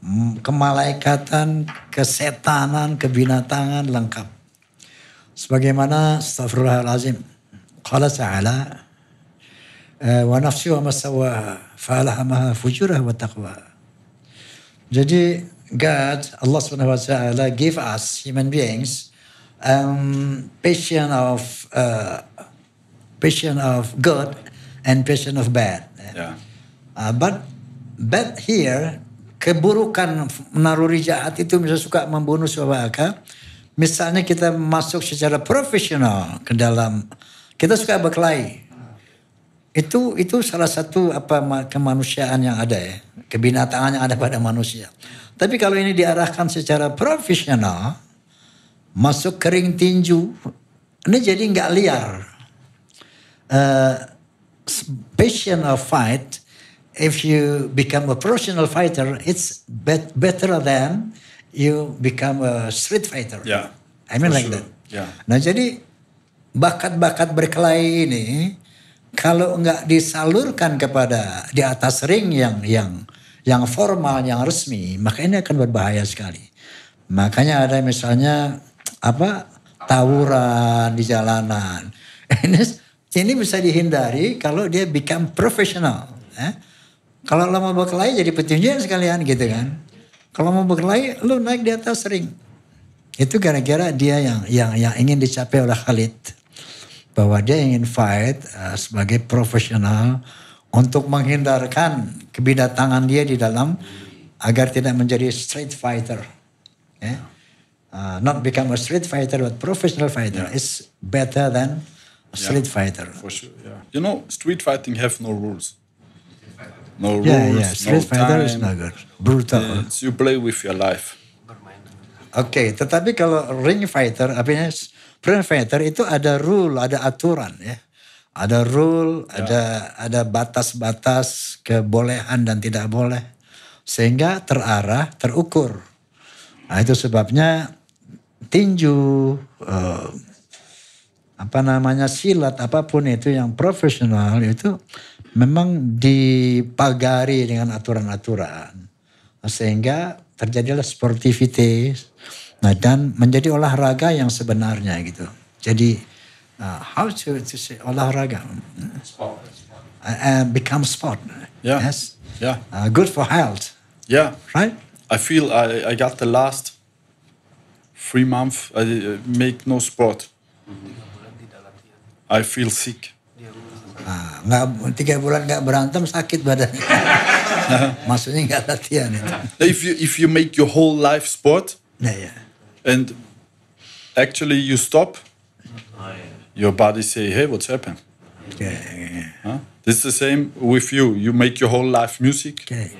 mm, kemalaikatan, kesetanan, kebinatangan lengkap. Sebagaimana astagfirullahalazim. Qala ta'ala eh, wa nafsi wa masawaha fa'alhamaha fujurah wa taqwa. Jadi God, Allah Subhanahu wa taala give us human beings um, patient of uh, patient of good and patient of bad. Yeah. Uh, but bad here, keburukan menaruri jahat itu misalnya suka membunuh suaka. Misalnya kita masuk secara profesional ke dalam, kita suka berkelahi. Itu itu salah satu apa kemanusiaan yang ada ya, kebinatangan yang ada pada manusia. Tapi kalau ini diarahkan secara profesional, masuk kering tinju, ini jadi nggak liar. Uh, passion of fight if you become a professional fighter, it's bet better than you become a street fighter. Yeah. I mean like sure. that. Yeah. Nah jadi bakat-bakat berkelahi ini kalau nggak disalurkan kepada di atas ring yang yang yang formal yang resmi maka ini akan berbahaya sekali. Makanya ada misalnya apa tawuran di jalanan. Ini ini bisa dihindari kalau dia become professional Eh? Kalau lo mau berkelahi jadi petinju sekalian gitu kan. Kalau mau berkelahi lo naik di atas ring. Itu gara-gara dia yang yang yang ingin dicapai oleh Khalid bahwa dia ingin fight uh, sebagai profesional untuk menghindarkan kebidatangan dia di dalam agar tidak menjadi street fighter. Yeah. Ya. Uh, not become a street fighter but professional fighter yeah. is better than a street yeah, fighter. For sure. Yeah. You know, street fighting have no rules no rules, yeah, yeah. Street no Fighter time. is not good. Brutal. Yeah, you play with your life. Oke, okay, tetapi kalau ring fighter, artinya ring fighter itu ada rule, ada aturan ya. Ada rule, yeah. ada ada batas-batas kebolehan dan tidak boleh. Sehingga terarah, terukur. Nah, itu sebabnya tinju, eh, apa namanya silat apapun itu yang profesional itu memang dipagari dengan aturan-aturan sehingga terjadilah sportivitas nah dan menjadi olahraga yang sebenarnya gitu jadi uh, how to, to say olahraga sport, sport. Uh, uh, become sport yeah. yes yeah uh, good for health yeah right I feel I, I got the last three month I uh, make no sport I feel sick nggak tiga bulan nggak berantem sakit Maksudnya nggak latihan itu. If you if you make your whole life sport, nah, yeah. and actually you stop, your body say, hey, what's happened? Yeah, yeah. Huh? It's the same with you. You make your whole life music, okay.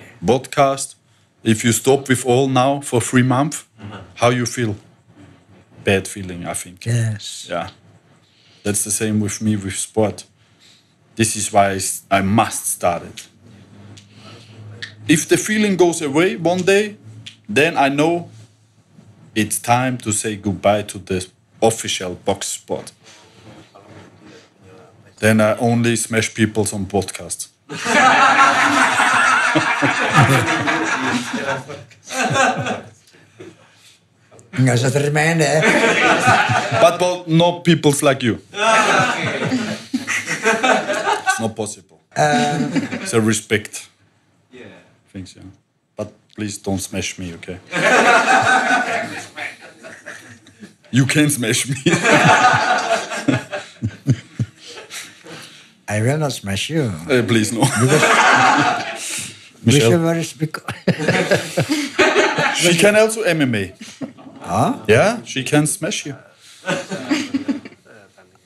If you stop with all now for three months, mm -hmm. how you feel? Bad feeling, I think. Yes. Yeah. That's the same with me with sport. This is why I must start it. If the feeling goes away one day, then I know it's time to say goodbye to the official box spot. Then I only smash people on podcasts. Eh? but well, not peoples like you. not possible. Um, so respect. Yeah. Thanks. yeah. But please don't smash me, okay? you can smash me. I will not smash you. Uh, please, no. Michelle very because she can also MMA. Huh? Yeah, she can smash you.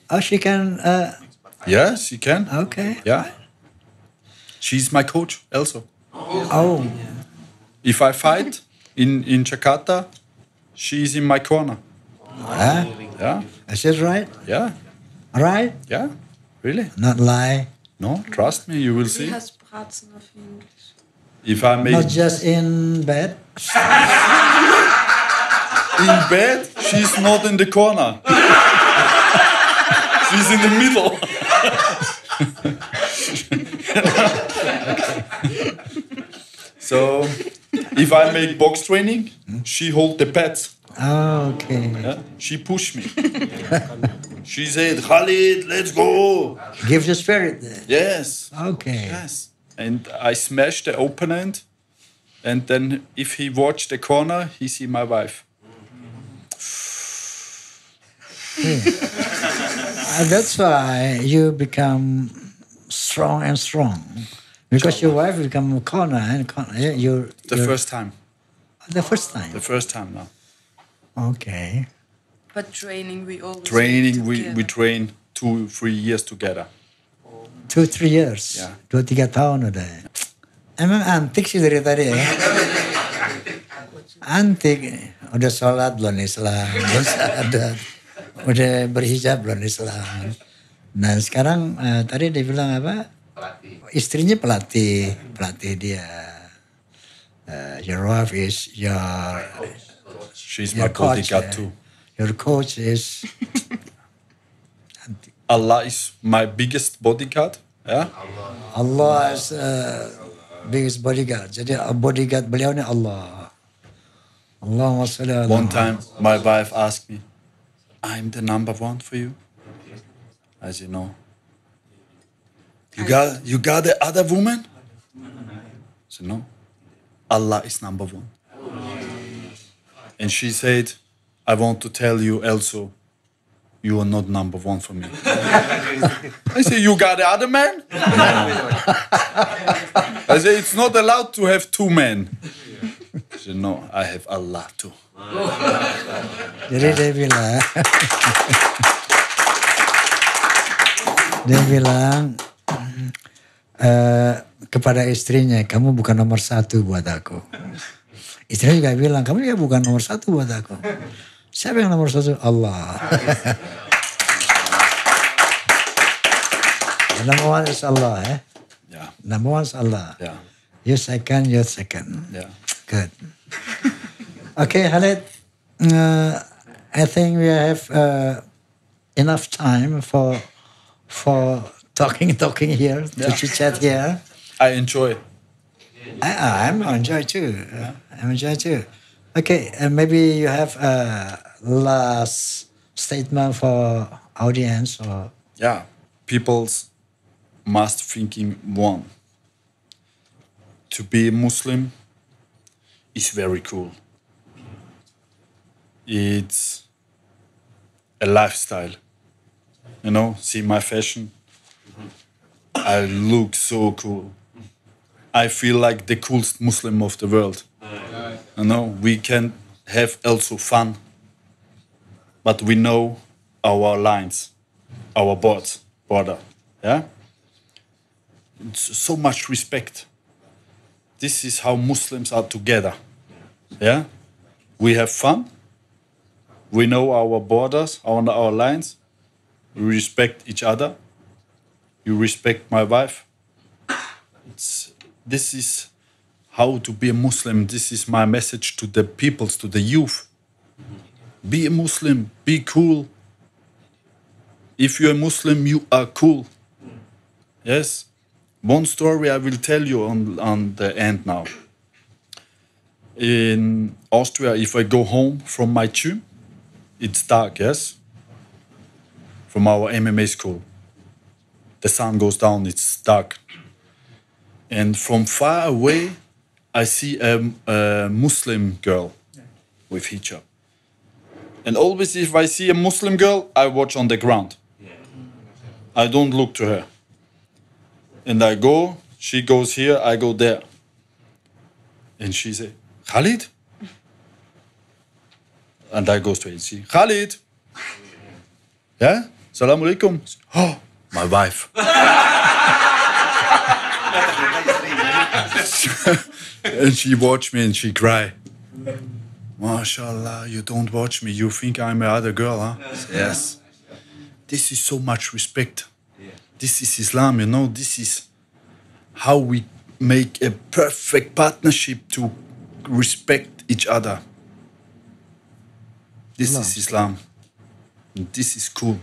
Oh, she can. Uh, Yes, you can. Okay. Yeah. She's my coach also. Oh. If I fight in, in Jakarta, she's in my corner. Yeah. Yeah. Is that right? Yeah. Right? Yeah. Really? Not lie. No, trust me, you will see. He has parts of English. If I may. Not just in bed. in bed, she's not in the corner. she's in the middle. so if I make box training, she hold the pads. Ah, okay. Yeah? She push me. she said, Khalid, let's go. Give the spirit. Then. Yes. Okay. Yes. And I smash the opponent. And then if he watch the corner, he see my wife. Hmm. uh, that's why you become strong and strong because Children. your wife become corner and corner. You the you're, first time. The first time. The first time now. Okay. But training we always training we, we train two three years together. Two three years. Yeah. Dua tiga tahun udah. Emang antik sih dari tadi ya. antik udah sholat belum Islam belum sadar. udah berhijab belum Islam. Nah sekarang uh, tadi dia bilang apa? Pelatih. Istrinya pelatih, pelatih dia. Uh, your wife is your. She's your my coach, bodyguard too. Your coach is. Allah is my biggest bodyguard. Yeah? Allah, Allah is uh, biggest bodyguard. Jadi bodyguard beliau ni Allah. Allahumma salli One time my wife asked me, I'm the number one for you. As you know. You got you got the other woman? So no. Allah is number one. And she said, I want to tell you also, you are not number one for me. I say, You got the other man? I say, It's not allowed to have two men. She said, No, I have Allah too. Jadi dia bilang, dia bilang e, kepada istrinya, kamu bukan nomor satu buat aku. Istrinya juga bilang, kamu juga bukan nomor satu buat aku. Siapa yang nomor satu? Allah. number one is Allah, eh? Yeah. Number one is Allah. Yeah. You second, you second. Yeah. Good. Okay, Halit, uh, I think we have uh, enough time for for talking, talking here, yeah. to chat here. I enjoy. I, I'm enjoy too. Yeah. I'm enjoy too. Okay, and uh, maybe you have a uh, last statement for audience or yeah, people's must thinking one. To be Muslim is very cool it's a lifestyle. You know, see my fashion. I look so cool. I feel like the coolest Muslim of the world. You know, we can have also fun, but we know our lines, our boards, border. Yeah? It's so much respect. This is how Muslims are together. Yeah? We have fun, we know our borders, our, our lines. We respect each other. You respect my wife. It's, this is how to be a Muslim. This is my message to the peoples, to the youth. Be a Muslim, be cool. If you're a Muslim, you are cool. Yes? One story I will tell you on, on the end now. In Austria, if I go home from my tune, it's dark, yes? From our MMA school. The sun goes down, it's dark. And from far away, I see a, a Muslim girl with hijab. And always, if I see a Muslim girl, I watch on the ground. I don't look to her. And I go, she goes here, I go there. And she say, Khalid, and that goes to A.C. Khalid! Yeah? Salam alaikum. Oh, my wife. and she watched me and she cried. MashaAllah, you don't watch me. You think I'm another girl, huh? Yes. This is so much respect. This is Islam, you know. This is how we make a perfect partnership to respect each other. This is Islam. This is cool.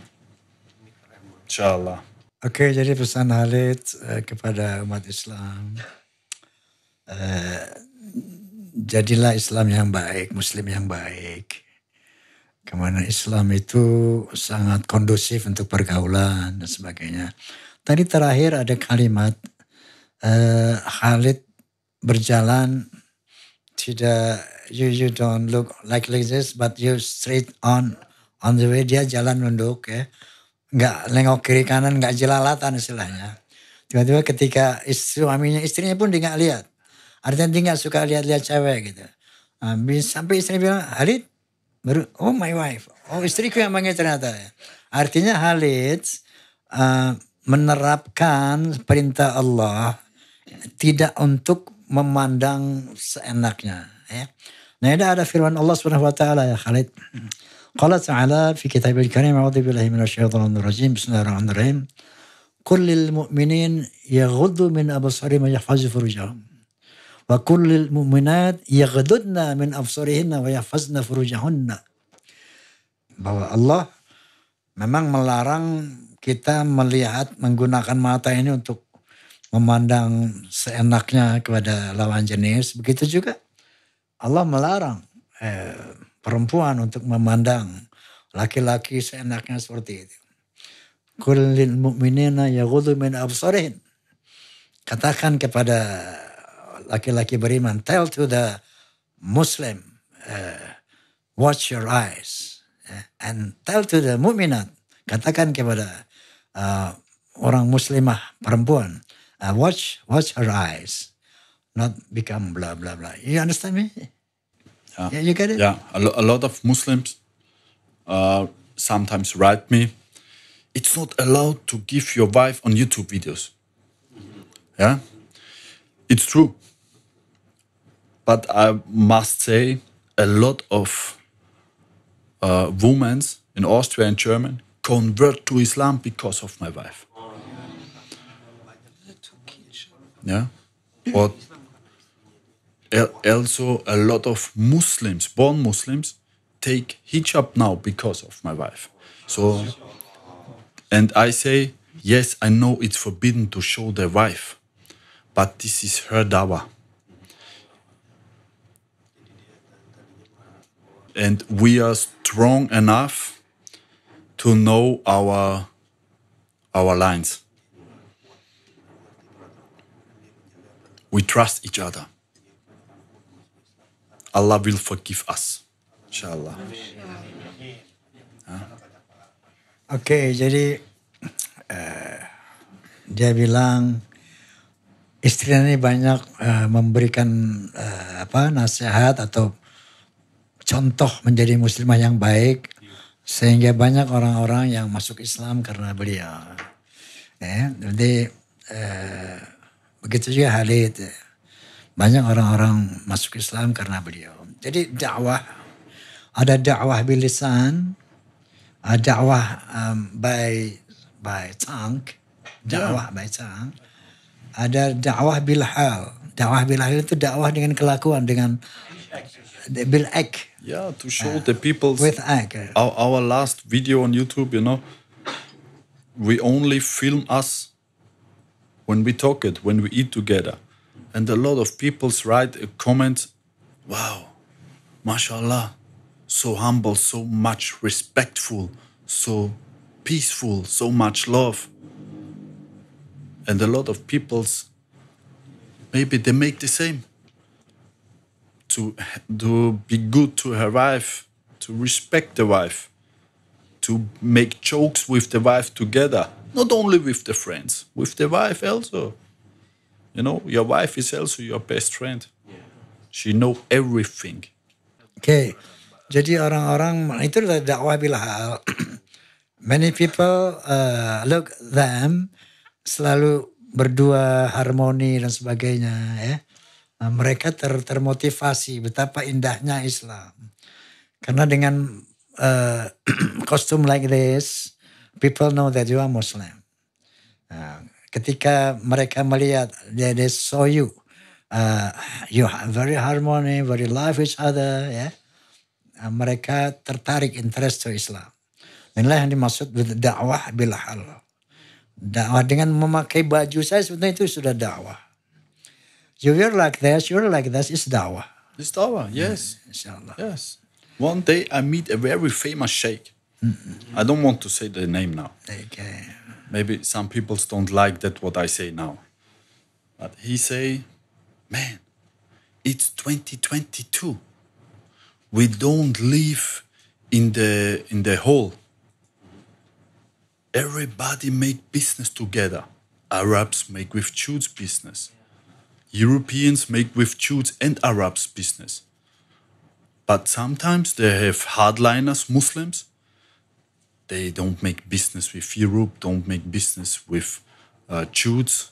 Insyaallah. Oke, okay, jadi pesan Khalid uh, kepada umat Islam. Uh, jadilah Islam yang baik, Muslim yang baik. Kemana Islam itu sangat kondusif untuk pergaulan dan sebagainya. Tadi terakhir ada kalimat uh, Khalid berjalan to the you you don't look like like this but you straight on on the way dia jalan nunduk ya nggak nengok kiri kanan nggak jelalatan istilahnya tiba-tiba ketika istri suaminya istrinya pun dia nggak lihat artinya dia nggak suka lihat-lihat cewek gitu habis nah, sampai istri bilang Halid baru oh my wife oh istriku yang manggil ternyata ya. artinya Halid uh, eh, menerapkan perintah Allah tidak untuk memandang seenaknya ya. Nah ini ada firman Allah Subhanahu wa taala ya Khalid. Qala ta'ala fi al karim a'udzu billahi minasyaitonir rajim bismillahirrahmanirrahim. Kullil mu'minin yaghuddu min absarihim wa yahfazu furujahum. Wa kullil mu'minat yaghuddna min absarihinna wa yahfazna furujahunna. Bahwa Allah memang melarang kita melihat menggunakan mata ini untuk memandang seenaknya kepada lawan jenis. Begitu juga Allah melarang eh, perempuan untuk memandang laki-laki seenaknya seperti itu. Kulil mu'minina yaghudhu min absurin. Katakan kepada laki-laki beriman, tell to the Muslim, uh, watch your eyes. Eh, and tell to the mu'minat, katakan kepada uh, orang muslimah perempuan, Uh, watch, watch her eyes, not become blah blah blah. You understand me? Yeah, yeah you get it. Yeah, a, lo a lot of Muslims uh, sometimes write me, "It's not allowed to give your wife on YouTube videos." Yeah, it's true, but I must say, a lot of uh, women in Austria and Germany convert to Islam because of my wife. Yeah, but also a lot of Muslims, born Muslims, take hijab now because of my wife. So, and I say, yes, I know it's forbidden to show the wife, but this is her dawa. And we are strong enough to know our our lines. we trust each other. Allah will forgive us. Insyaallah. Oke, okay, jadi uh, dia bilang istrinya ini banyak uh, memberikan uh, apa nasihat atau contoh menjadi muslimah yang baik sehingga banyak orang-orang yang masuk Islam karena beliau. Ya, jadi uh, Begitu juga Khalid. Banyak orang-orang masuk Islam karena beliau. Jadi dakwah ada dakwah bilisan, ada dakwah um, by by tank dakwah yeah. by tank Ada dakwah bilhal. Dakwah bilhal itu dakwah dengan kelakuan dengan bil ek. Yeah, to show uh, the ah, people with ek. Ya. Our, our last video on YouTube, you know, we only film us when we talk it, when we eat together. And a lot of people write a comment, wow, mashallah, so humble, so much respectful, so peaceful, so much love. And a lot of people's maybe they make the same. To, to be good to her wife, to respect the wife, to make jokes with the wife together Not only with the friends, with the wife also. You know, your wife is also your best friend. She know everything. okay. jadi orang-orang itu dakwah bila hal. Many people uh, look them selalu berdua harmoni dan sebagainya ya. Uh, mereka ter termotivasi betapa indahnya Islam. Karena dengan uh, kostum like this, people know that you are Muslim. Uh, ketika mereka melihat they, they saw you, uh, you very harmony, very love each other, ya. Yeah? Uh, mereka tertarik interest to Islam. Inilah yang dimaksud dakwah bila hal. Dakwah dengan memakai baju saya sebetulnya itu sudah dakwah. You wear like this, you wear like this, is dakwah. It's dakwah, yes. Yeah, inshallah. Yes. One day I meet a very famous sheikh. I don't want to say the name now. Okay. Maybe some people don't like that what I say now. But he say, man, it's 2022. We don't live in the in the hole. Everybody make business together. Arabs make with Jews business. Europeans make with Jews and Arabs business. But sometimes they have hardliners, Muslims, they don't make business with Europe, don't make business with uh, Jews.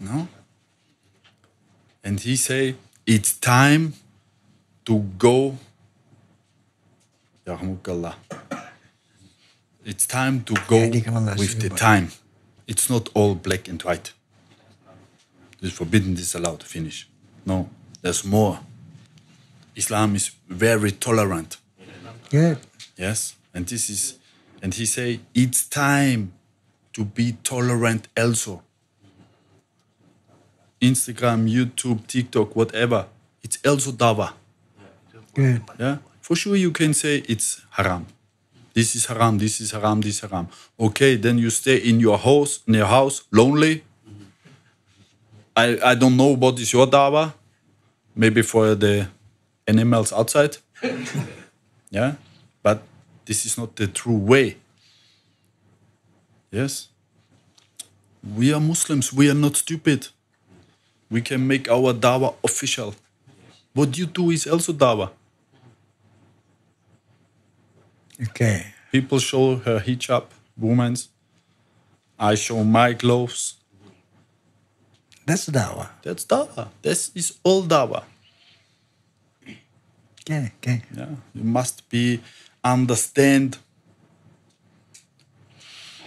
No? And he say, it's time to go, It's time to go with the time. It's not all black and white. This forbidden, this allowed, to finish. No, there's more. Islam is very tolerant. Yeah. Yes, and this is, and he say it's time to be tolerant also. Instagram, YouTube, TikTok, whatever, it's also dawa. Good. Yeah, for sure you can say it's haram. This is haram. This is haram. This is haram. Okay, then you stay in your house, in your house, lonely. I, I don't know what is your dawa. Maybe for the animals outside. yeah this is not the true way. Yes. We are Muslims. We are not stupid. We can make our dawa official. What you do is also dawa. Okay. People show her hijab, women's. I show my gloves. That's dawa. That's dawa. This is all dawa. Okay, okay. Yeah. You must be understand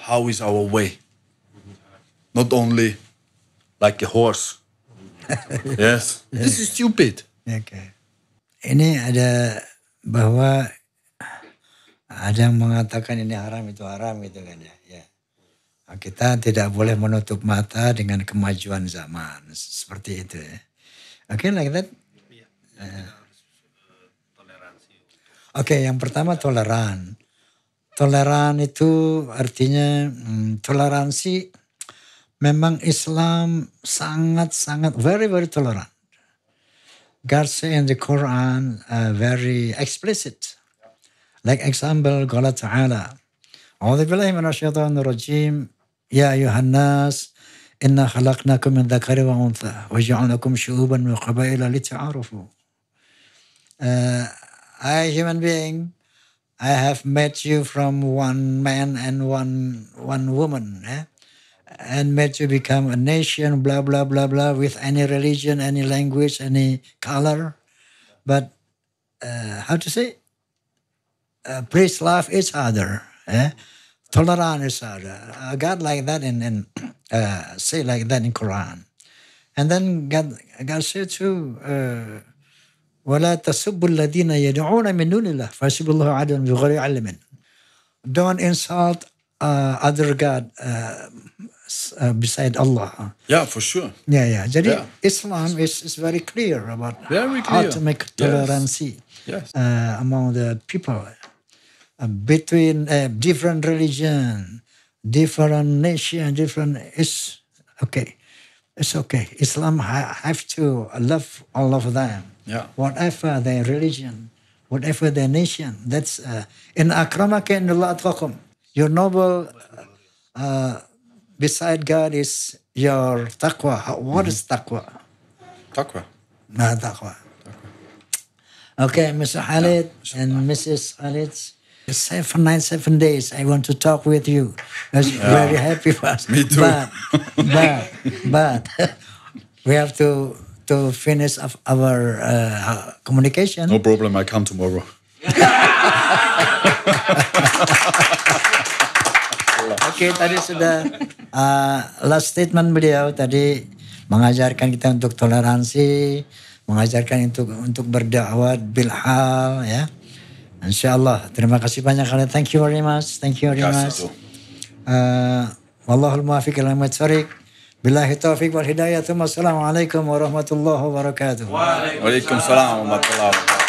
how is our way not only like a horse yes this is stupid okay. ini ada bahwa ada yang mengatakan ini haram itu haram itu kan ya. ya. Nah, kita tidak boleh menutup mata dengan kemajuan zaman seperti itu ya. Oke okay, like that. Yeah. Iya. Uh, Oke, yang pertama toleran. Toleran itu artinya hmm, toleransi memang Islam sangat-sangat very very tolerant. God say in the Quran uh, very explicit. Like example, Allah Ta'ala. أعوذ بالله Ya Yuhanas, inna halakna kum الناس wa خلقناكم من ذكر shuuban wa شعوبا li taarufu. Uh, I, human being, I have met you from one man and one one woman, eh? and made you become a nation, blah blah blah blah, with any religion, any language, any color. But uh, how to say? Uh, please love each other, eh? tolerant each other. Uh, God like that in, in uh, say like that in Quran, and then God God said to. Uh, ولا تسبوا تَسُبُّ الَّذِينَ يَدْعُونَ مِن دُونِ اللَّهِ فَيَسُبُّ اللَّهَ عَدْوًا بِغَيْرِ عِلْمٍ Don't insult uh, other God uh, uh, beside Allah. Yeah, for sure. Yeah, yeah. Jadi yeah. Islam is, is very clear about very clear. how to make tolerance yes. yes. Uh, among the people uh, between uh, different religion, different nation, different is okay. It's okay. Islam have to love all of them. Yeah. Whatever their religion, whatever their nation, that's uh, in akramaka in Your noble uh, uh, beside God is your taqwa. What mm-hmm. is taqwa? Taqwa. Nah, taqwa. taqwa. Okay, Mr. Khalid yeah. and Mrs. Khalid. seven days. I want to talk with you. I was yeah. very happy for us. Me too. But, but, but we have to to finish of our uh, communication. No problem. I come tomorrow. Oke, okay, tadi sudah uh, last statement beliau tadi mengajarkan kita untuk toleransi, mengajarkan untuk untuk berdakwah bilhal ya. Insya Allah. Terima kasih banyak kalian. Thank you very much. Thank you very much. Uh, wallahul muafiq ila بالله التوفيق والهداية ثم السلام عليكم ورحمة الله وبركاته وعليكم السلام ورحمة الله وبركاته